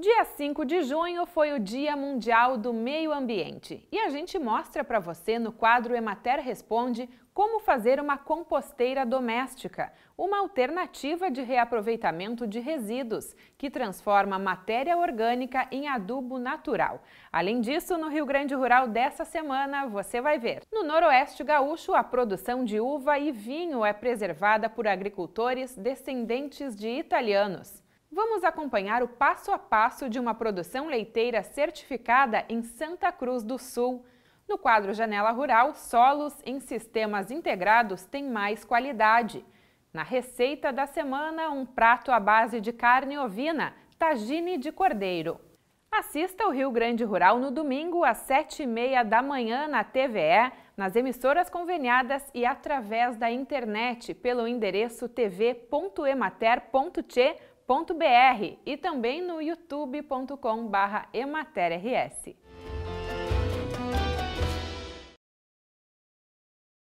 Dia 5 de junho foi o Dia Mundial do Meio Ambiente e a gente mostra para você no quadro Emater Responde como fazer uma composteira doméstica, uma alternativa de reaproveitamento de resíduos que transforma matéria orgânica em adubo natural. Além disso, no Rio Grande Rural dessa semana, você vai ver. No Noroeste Gaúcho, a produção de uva e vinho é preservada por agricultores descendentes de italianos. Vamos acompanhar o passo a passo de uma produção leiteira certificada em Santa Cruz do Sul. No quadro Janela Rural, solos em sistemas integrados têm mais qualidade. Na receita da semana, um prato à base de carne ovina, tagine de cordeiro. Assista o Rio Grande Rural no domingo às sete e meia da manhã na TVE, nas emissoras conveniadas e através da internet pelo endereço tv.emater.te.com www.emater.br e também no youtube.com/ematerrs.